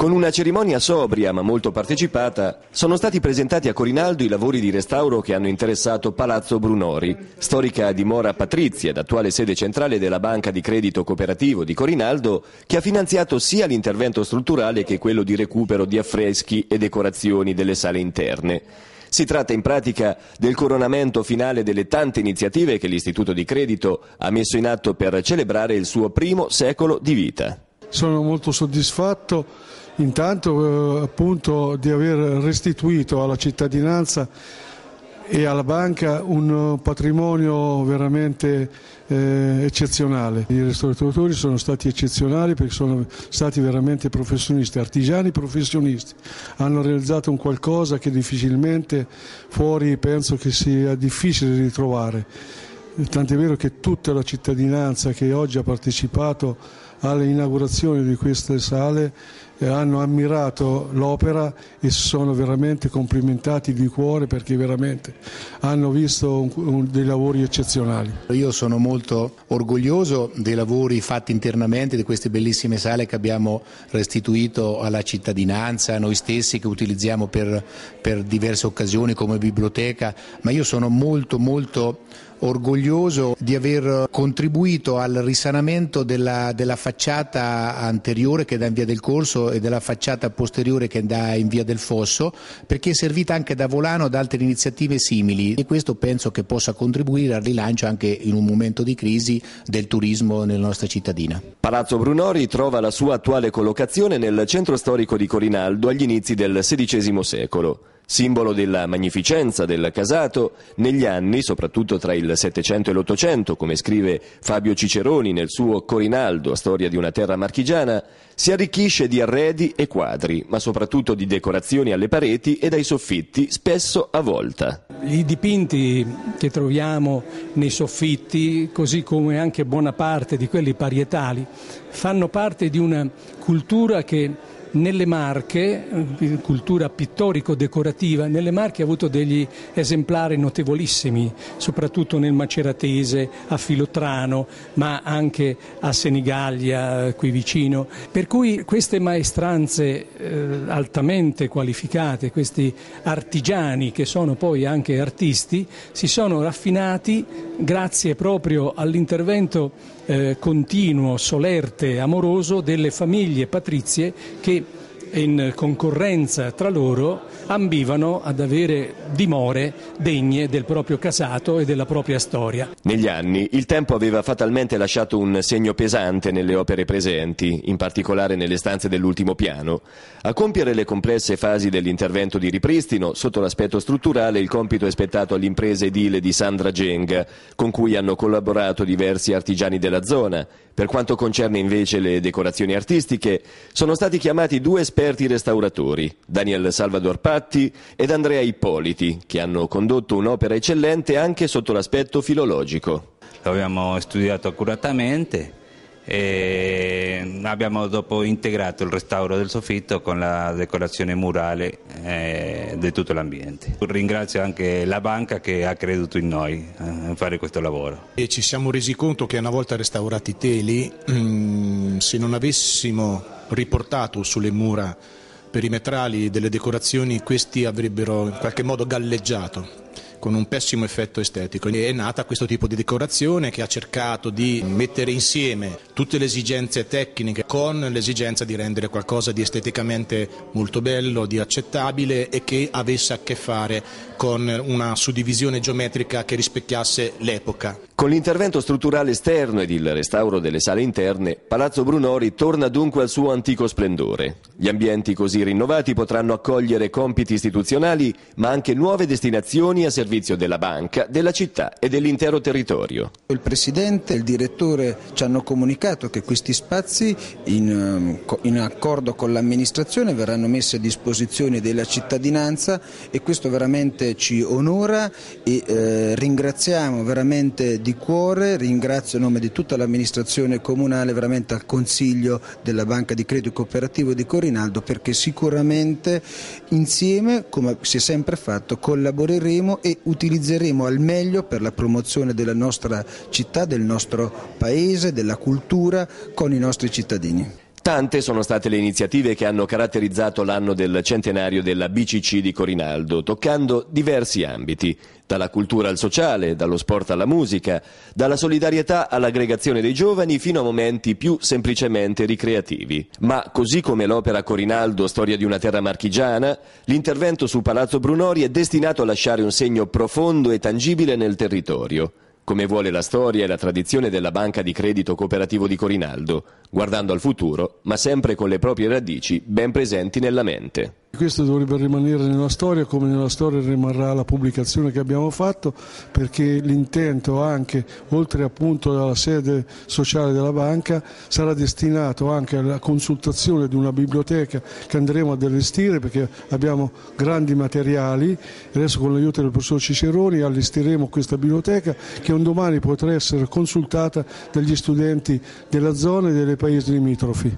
Con una cerimonia sobria ma molto partecipata sono stati presentati a Corinaldo i lavori di restauro che hanno interessato Palazzo Brunori, storica dimora patrizia d'attuale sede centrale della Banca di Credito Cooperativo di Corinaldo, che ha finanziato sia l'intervento strutturale che quello di recupero di affreschi e decorazioni delle sale interne. Si tratta in pratica del coronamento finale delle tante iniziative che l'Istituto di Credito ha messo in atto per celebrare il suo primo secolo di vita. Sono molto soddisfatto Intanto eh, appunto di aver restituito alla cittadinanza e alla banca un eh, patrimonio veramente eh, eccezionale. I ristoratori sono stati eccezionali perché sono stati veramente professionisti, artigiani professionisti. Hanno realizzato un qualcosa che difficilmente fuori penso che sia difficile ritrovare. Tant'è vero che tutta la cittadinanza che oggi ha partecipato all'inaugurazione di queste sale eh, hanno ammirato l'opera e si sono veramente complimentati di cuore perché veramente hanno visto un, un, dei lavori eccezionali. Io sono molto orgoglioso dei lavori fatti internamente, di queste bellissime sale che abbiamo restituito alla cittadinanza, a noi stessi che utilizziamo per, per diverse occasioni come biblioteca, ma io sono molto molto orgoglioso di aver contribuito al risanamento della, della facciata anteriore che dà in via del Corso e della facciata posteriore che dà in via del Fosso, perché è servita anche da volano ad altre iniziative simili e questo penso che possa contribuire al rilancio anche in un momento di crisi del turismo nella nostra cittadina. Palazzo Brunori trova la sua attuale collocazione nel centro storico di Corinaldo agli inizi del XVI secolo. Simbolo della magnificenza del casato, negli anni, soprattutto tra il Settecento e l'Ottocento, come scrive Fabio Ciceroni nel suo Corinaldo, storia storia di una terra marchigiana, si arricchisce di arredi e quadri, ma soprattutto di decorazioni alle pareti e ai soffitti, spesso a volta. I dipinti che troviamo nei soffitti, così come anche buona parte di quelli parietali, fanno parte di una cultura che nelle Marche, eh, cultura pittorico-decorativa, nelle Marche ha avuto degli esemplari notevolissimi, soprattutto nel Maceratese, a Filotrano, ma anche a Senigallia, eh, qui vicino. Per cui queste maestranze eh, altamente qualificate, questi artigiani che sono poi anche artisti, si sono raffinati grazie proprio all'intervento eh, continuo, solerto, forte, amoroso delle famiglie patrizie che in concorrenza tra loro ambivano ad avere dimore degne del proprio casato e della propria storia. Negli anni il tempo aveva fatalmente lasciato un segno pesante nelle opere presenti, in particolare nelle stanze dell'ultimo piano. A compiere le complesse fasi dell'intervento di ripristino, sotto l'aspetto strutturale il compito è spettato all'impresa edile di Sandra Genga, con cui hanno collaborato diversi artigiani della zona, per quanto concerne invece le decorazioni artistiche, sono stati chiamati due esperti restauratori, Daniel Salvador Patti ed Andrea Ippoliti, che hanno condotto un'opera eccellente anche sotto l'aspetto filologico. L'abbiamo studiato accuratamente e abbiamo dopo integrato il restauro del soffitto con la decorazione murale eh, di tutto l'ambiente. Ringrazio anche la banca che ha creduto in noi a eh, fare questo lavoro. E ci siamo resi conto che una volta restaurati i teli, mm, se non avessimo riportato sulle mura perimetrali delle decorazioni, questi avrebbero in qualche modo galleggiato con un pessimo effetto estetico. E è nata questo tipo di decorazione che ha cercato di mettere insieme tutte le esigenze tecniche con l'esigenza di rendere qualcosa di esteticamente molto bello, di accettabile e che avesse a che fare con una suddivisione geometrica che rispecchiasse l'epoca. Con l'intervento strutturale esterno ed il restauro delle sale interne, Palazzo Brunori torna dunque al suo antico splendore. Gli ambienti così rinnovati potranno accogliere compiti istituzionali, ma anche nuove destinazioni a servizio della banca, della città e dell'intero territorio. Il Presidente e il Direttore ci hanno comunicato che questi spazi, in, ehm, in accordo con l'amministrazione, verranno messi a disposizione della cittadinanza e questo veramente ci onora e eh, ringraziamo veramente di di cuore, ringrazio a nome di tutta l'amministrazione comunale veramente al consiglio della Banca di Credito Cooperativo di Corinaldo perché sicuramente insieme, come si è sempre fatto, collaboreremo e utilizzeremo al meglio per la promozione della nostra città, del nostro paese, della cultura con i nostri cittadini. Tante sono state le iniziative che hanno caratterizzato l'anno del centenario della BCC di Corinaldo, toccando diversi ambiti, dalla cultura al sociale, dallo sport alla musica, dalla solidarietà all'aggregazione dei giovani fino a momenti più semplicemente ricreativi. Ma così come l'opera Corinaldo, storia di una terra marchigiana, l'intervento su Palazzo Brunori è destinato a lasciare un segno profondo e tangibile nel territorio come vuole la storia e la tradizione della banca di credito cooperativo di Corinaldo, guardando al futuro, ma sempre con le proprie radici ben presenti nella mente. Questo dovrebbe rimanere nella storia come nella storia rimarrà la pubblicazione che abbiamo fatto perché l'intento anche, oltre appunto alla sede sociale della banca, sarà destinato anche alla consultazione di una biblioteca che andremo ad allestire perché abbiamo grandi materiali, adesso con l'aiuto del professor Ciceroni allestiremo questa biblioteca che un domani potrà essere consultata dagli studenti della zona e dei paesi limitrofi.